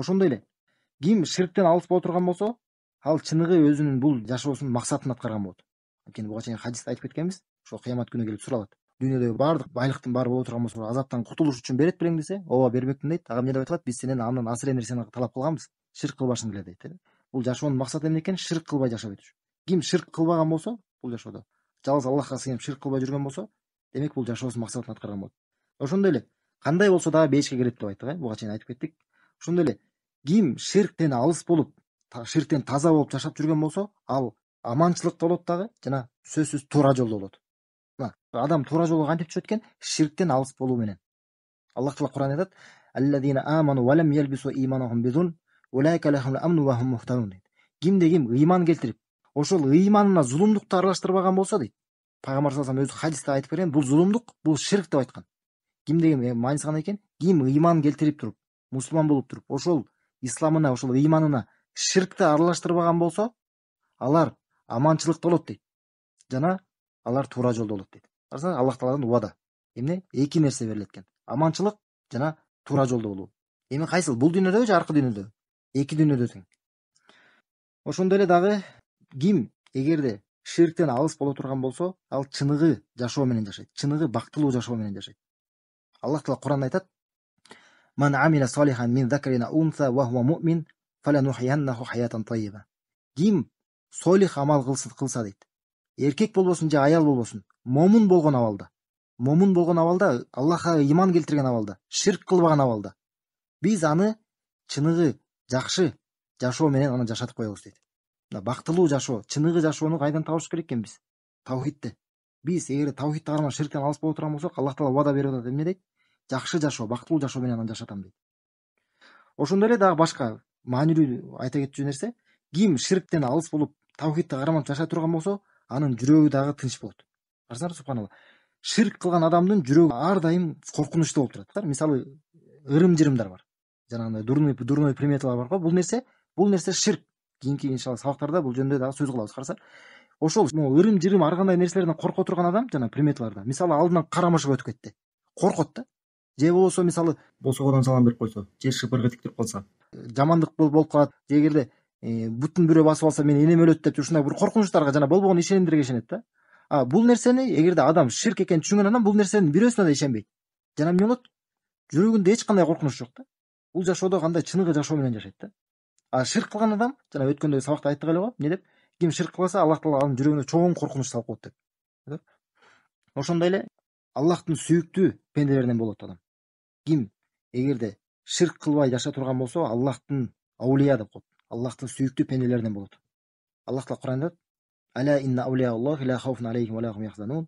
ошондой эле ким ширктен алыс боло турган болсо ал чыныгы өзүнүн бул жашоосунун максатын аткарган болот анткени буга чейин хадисте айтып кеткенбиз ошо кыямат күнү келип суралат дүйнөдөгү баардык байлыктын баары боло турган болсо азаптан кутулуш үчүн берет белең десе ооба бербекмин дейт ага эмне деп айтылат биз сенен андан асыре нерсени талап кылганбыз ширк кылбашың деле дейт э. бул жашоонун максаты эмне экен ширк кылбай жашап өтүш ким ширк кылбаган болсо бул жашоодо жалгыз аллахка сыйынып ширк кылбай жүргөн болсо демек бул жашоосунун максатын аткарган болот ошондой эле кандай болсо дагы бейишке келет деп айттык э буга чейин айтып кеттик ошондой эле ким ширктен алыс болуп ширктен таза болуп жашап жүргөн болсо ал аманчылыкта болот дагы жана сөзсүз туура жолдо болот мына адам туура жолго кантип түшөт экен ширктен алыс болуу менен аллах таала куранда айтат кимде ким ыйман келтирип ошол ыйманына зулумдукту аралаштырбаган болсо дейт пайгамбар салам өзү хадисте айтып берген бул зулумдук бул ширк деп айткан ким деген мааниси кандай экен ким ыйман келтирип туруп мусулман болуп туруп ошол исламына ошол ыйманына ширкти аралаштырбаган болсо алар аманчылыкта болот дейт жана алар туура жолдо болот дейт карасаңыз аллах тааладан убада эмне эки нерсе берилет экен аманчылык жана туура жолдо болуу эми кайсыл бул дүйнөдөбү же аркы дүйнөдөбү эки дүйнөдө тең ошондой эле дагы ким эгерде ширктен алыс боло турган болсо ал чыныгы жашоо менен жашайт чыныгы бактылуу жашоо менен жашайт аллах таала куранда айтат من عمل صالحا من ذكر أو أنثى وهو مؤمن فلنحيينه حياة طيبة Ким солих амал кылса кылса дейт эркек болбосун же аял болбосун момун болгон абалда момун болгон абалда аллахка иман келтирген абалда ширк кылбаган абалда биз аны чыныгы жакшы жашоо менен аны жашатып коебуз дейт мына бактылуу жашоо чыныгы жашоону кайдан табыш керек экенбиз тавхидди биз эгер таухидти кармап ширктен алыс боло турган болсок аллах таала убада берип атат эмне дейт жакшы жашоо бактылуу жашоо менен анан жашатам дейт ошондой эле дагы башка маанилүү айта кетчү нерсе ким ширктен алыс болуп таухидти кармап жашай турган болсо анын жүрөгү дагы тынч болот карасаңар субханалла ширк кылган адамдын жүрөгү ар дайым коркунучта болуп турат мисалы ырым жырымдар бар жанагындай дурной дурной приметалар бар го бул нерсе бул нерсе ширк кийинки иншалла сабактарда бул жөнүндө дагы сөз кылабыз карасаң ошол могу ырым жырым ар кандай нерселерден корко турган адам жанагы приметалардан мисалы алдынан кара мышык өтүп кетти коркот да же болбосо мисалы босогодон салам берип койсо же шыбыргы тиктирип калса жамандык болуп калат же эгерде бутун бирөө басып алса мени энем өлөт деп ушундай бир коркунучтарга жана болбогон ишенимдерге ишенет да а бул нерсени эгерде адам ширк экенин түшүнгөн адам бул нерсенин бирөөсүнө да ишенбейт жана эмне болот жүрөгүндө эч кандай коркунуч жок да бул жашоодо кандай чыныгы жашоо менен жашайт да а ширк кылган адам жана өткөндө сабакта айттык эле го эмне деп ким ширк кылса аллах таала анын жүрөгүнө чоң коркунуч салып коет деп ошондой эле аллахтын сүйүктүү пенделеринен болот адам ким эгерде ширк кылбай жашай турган болсо аллахтын аулия деп коет аллахтын сүйүктүү пенделеринен болот аллах таала куранда айтат Ала инна аулияллахи ла хауфун алейхим ва ла хум яхзанун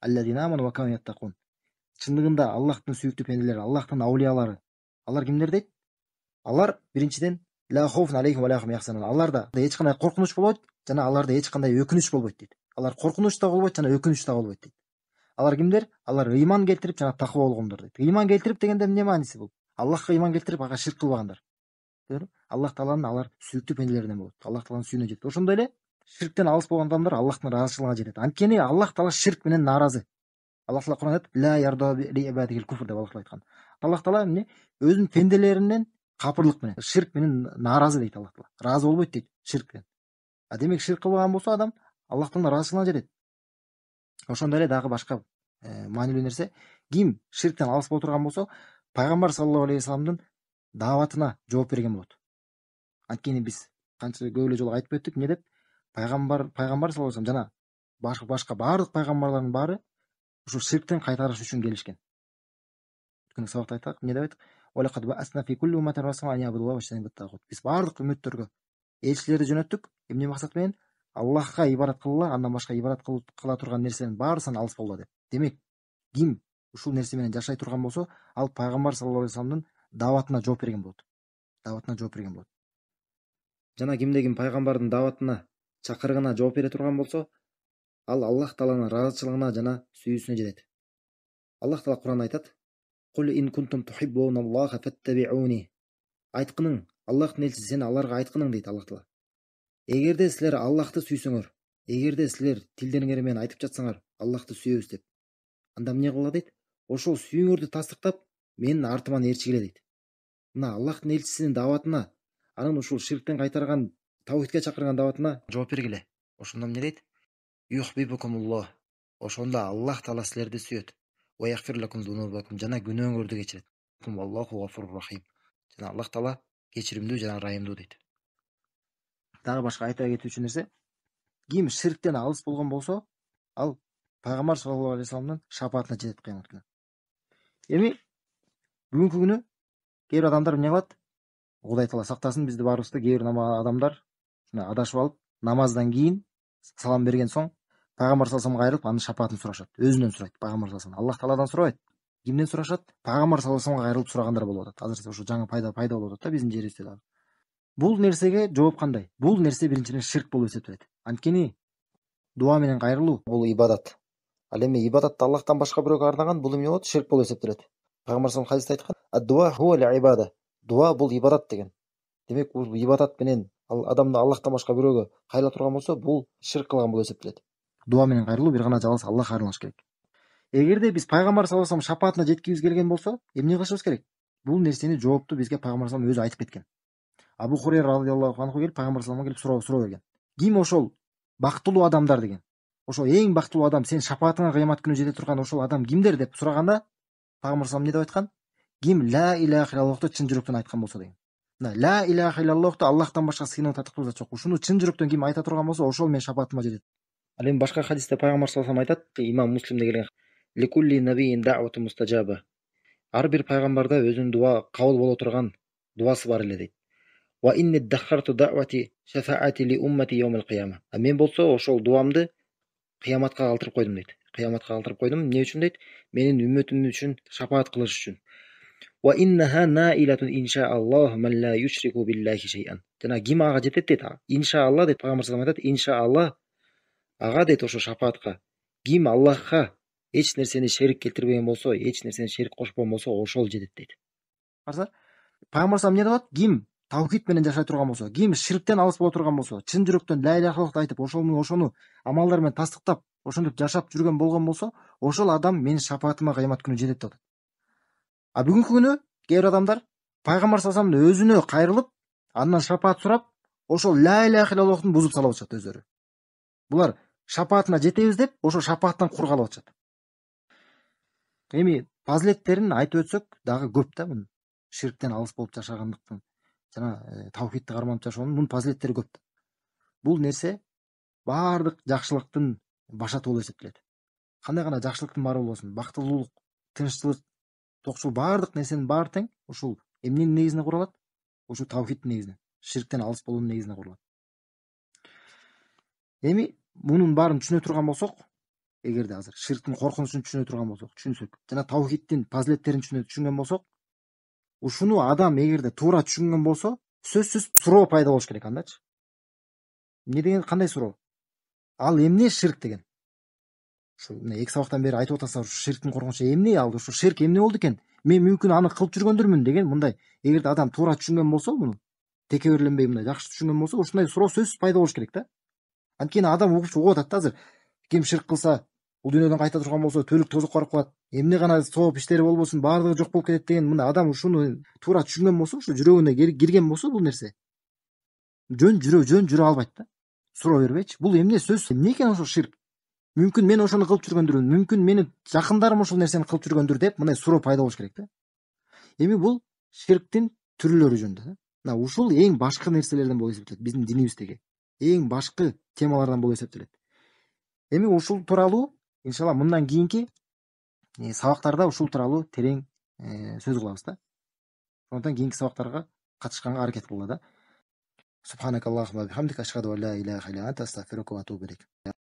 аллазина аману ва кану яттакун. Чындыгында Аллахтын сүйүктүү пенделери, Аллахтын аулиялары. Алар кимдер дейт? Алар биринчиден ла хауфун алейхим ва ла хум яхзанун. Аларда эч кандай коркунуч болбойт, жана аларда эч кандай өкүнүч болбойт дейт. Алар коркунуч да болбойт, жана өкүнүч да болбойт дейт алар кимдер алар ыйман келтирип жана такыболуу болгондор дейт ыйман келтирип дегенде эмне мааниси бул аллахка ыйман келтирип ага ширк кылбагандар аллах тааланын алар сүйүктүү пенделеринен болот аллах тааланын сүйүнө жетет ошондой эле ширктен алыс болгон адамдар аллахтын ыраазычылыгына жетет анткени аллах таала ширк менен нааразы аллах таала куранда айтат деп аллах таала айткан аллах таала эмне өзүнүн пенделеринен капырлык менен ширк менен нааразы дейт аллах таала ыраазы болбойт дейт ширктен а демек ширк кылбаган болсо адам аллахтын ыраазычылыгына жетет ошондой эле дагы башка э, маанилүү нерсе ким ширктен алыс боло турган болсо пайгамбар саллаллаху алейхи вассаламдын дааватына жооп берген болот анткени биз канча көп эле жолу айтып өттүк эмне деп пайгамбар пайгамбар саллаллаху алейхи салам жана башка баардык пайгамбарлардын баары ушул ширктен кайтарыш үчүн келишкен өткөнө сабакта айттк эмне деп айттыкбиз баардык үмүттөргө элчилерди жөнөттүк эмне максат менен аллахка ибадат кылгыла андан башка ибадат кыла турган нерсенин баарысынан алыс болгула деп демек ким ушул нерсе менен жашай турган болсо ал пайгамбар саллаллаху алейхи вассаламдын дааватына жооп берген болот дааватына жооп берген болот жана кимде ким пайгамбардын дааватына чакырыгына жооп бере турган болсо ал аллах тааланын ыраазычылыгына жана сүйүүсүнө жетет аллах таала куранда айтат айткының аллахтын элчиси сени аларга айткының дейт аллах таала егерде сілер аллахты сүйсеңер егерде сілер мен айтып жатсаңар аллахты сүйөбүз деп анда не қылады дейді ошол сүйіңірді тастықтап менің артыман ээрчигиле дейді мына аллахтың елшісінің дауатына анын ушул ширктен кайтарган таухидке чакырган дабатына жооп бергиле ошондо эмне дейт юхбибукумулло ошондо аллах таала силерди сүйөт жана күнөөңөрдү кечирет жана аллах таала кечиримдүү жана ырайымдуу дейт тағы басқа айта кетүүчү нәрсе ким ширктен алыс болған болса ал пайгамбар саллаллаху алейхи вассаламдын шапатына жетет кыямат күнү эми бүгүнкү күнү кээ адамдар эмне кылат құдай таала сақтасын бізді баарыбызды кээ адамдар мына адашып алып намаздан кейін салам берген соң пайгамбар саллаллаху кайрылып анын шапатын сурашат өзүнөн сурайт пайгамбар алейхи аллах тағаладан сұрайды кімнен сұрашады пайғамбар саллаллаху кайрылып сұрағандар болып атат азыр ошо жаңа пайда пайда болып атат да біздің жер үстіде бұл нерсеге жооп кандай бул нерсе биринчиден ширк болуп эсептелет анткени дуа менен кайрылуу бул ибадат ал эми ибадатты аллахтан башка бирөөгө арнаган бул эмне болот ширк болуп эсептелет пайгамбар салам хадисте айткан дуа ибада дуа бул ибадат деген демек бул ибадат менен ал адамды аллахтан башка бирөөгө кайрыла турган болсо бул ширк кылган болуп эсептелет дуа менен кайрылуу бир гана жалгыз аллахка кайрылыш керек эгерде биз пайгамбар саллаллаху алейхи шапаатына жеткибиз келген болсо эмне кылышыбыз керек бул нерсени жоопту бизге пайгамбар салам өзү айтып кеткен абу хурейра разиаллаху анху келіп пайғамбар салмға келіп сұрау сұрау берген кім ошол бақыттылуу адамдар деген ошол эң бактылуу адам сенин шапаатыңа кыямат күнү жете турган ошол адам кимдер деп сураганда пайгамбар салам эмне деп айткан ким ла иляха иллаллахты чын жүрөктөн айткан болсо деген мына ла иляха иллаллахты аллахтан башка сыйынуу татыктуу зат жок ушуну чын жүрөктөн ким айта турган болсо ошол менин шапаатыма жетет ал эми башка хадисте пайгамбар салам айтат имам муслимде келген ликулли набиин дауту мустажаба ар бир пайгамбарда өзүнүн дуа кабыл боло турган дубасы бар эле дейт қияма. А мен болса ошол дуамды қияматқа қалдырып қойдым дейді. Қияматқа қалдырып қойдым. Не үшін дейді? Менің үмітім үшін шапаат қылыш үшін. Ва иннаха наилатун ман ла биллахи шайан. жетеді дейді. Инша Алла дейді пайғамбар салам айтады. Инша Алла аға дейді ошо шапаатқа. Гим Аллахқа эч нерсени шерик келтирбеген болсо, эч нерсени шерик кошпогон болсо ошол жетет дейді. Карса, пайгамбар салам эмне деп алады Гим тахит менен жашай турган болсо ким ширктен алыс боло турган болсо чын жүрөктөн ля илахллахты айтып ошону ошону амалдар менен тастыктап ошентип жашап жүргөн болгон болсо ошол адам менин шапаатыма кыямат күнү жетет деп атат а бүгүнкү күнү кээ бир адамдар пайгамбар салаллаху алейхи са өзүнө кайрылып андан шапаат сурап ошол ля илляха иллаллахты бузуп салып атышат өздөрү булар шапаатына жетебиз деп ошол шапааттан кур калып атышат эми фазилеттерин айтып өтсөк дагы көп да у ширктен алыс болуп жашагандыктан жана э, таухитти карманып жашоонун мунун фазилеттери көп бул нерсе баардык жакшылыктын башаты болуп эсептелет кандай гана жакшылыктын баары болбосун бактылуулук тынччылык токчулук баардык нерсенин баары тең ушул эмненин негизинде куралат ушул таухидтин негизинен ширктен алыс болуунун негизинде курулат эми мунун баарын түшүнө турган болсок эгерде азыр ширктин коркунучун түшүнө турган болсок түшүнсөк жана таухидтин фазилеттерин түшүнгөн болсок ушуну адам эгерде туура түшүнгөн болсо сөзсүз суроо пайда болуш керек андачы эмне деген кандай суроо ал эмне ширк деген ушу мына эки сабактан бери айтып атасыңар ушу ширктин коркунучу эмне ал ушу ширк эмне болду экен мен мүмкүн аны кылып жүргөндүрмүн деген мындай эгерде адам туура түшүнгөн болсо муну текеберленбей мындай жакшы түшүнгөн болсо ушундай суроо сөзсүз пайда болуш керек да анткени адам угуп угуп атат да азыр ким ширк кылса бул дүйнөдөн кайта турган болсо төлік тозуп қарап калат эмне гана сооп иштери болбосун баардыгы жок болуп кетет деген мына адам ушуну туура түшүнгөн болсо ушу жүрөгүнө кирген болсо бул нерсе жөн жүрө жөн жүрө албайт да суроо бербейчи бул эмне сөз эмне экен ошол ширк мүмкүн мен ошону кылып жүргөндүрмүн мүмкүн менин жакындарым ошол нерсени кылып жүргөндүр деп мындай суроо пайда болуш керек да эми бул ширктин түрлөрү жөнүндө да мына ушул эң башкы нерселерден болуп эсептелет биздин динибиздеги эң башкы темалардан болуп эсептелет эми ушул тууралуу иншалла мындан кейінгі ә, э, сабақтарда ушул тууралуу терең ә, сөз қыламыз да ошондуктан кейінгі сабақтарға қатысқанға аракет кылгыла да субханакаллахума бихамдик ашхаду ан ла иляха илля анта ва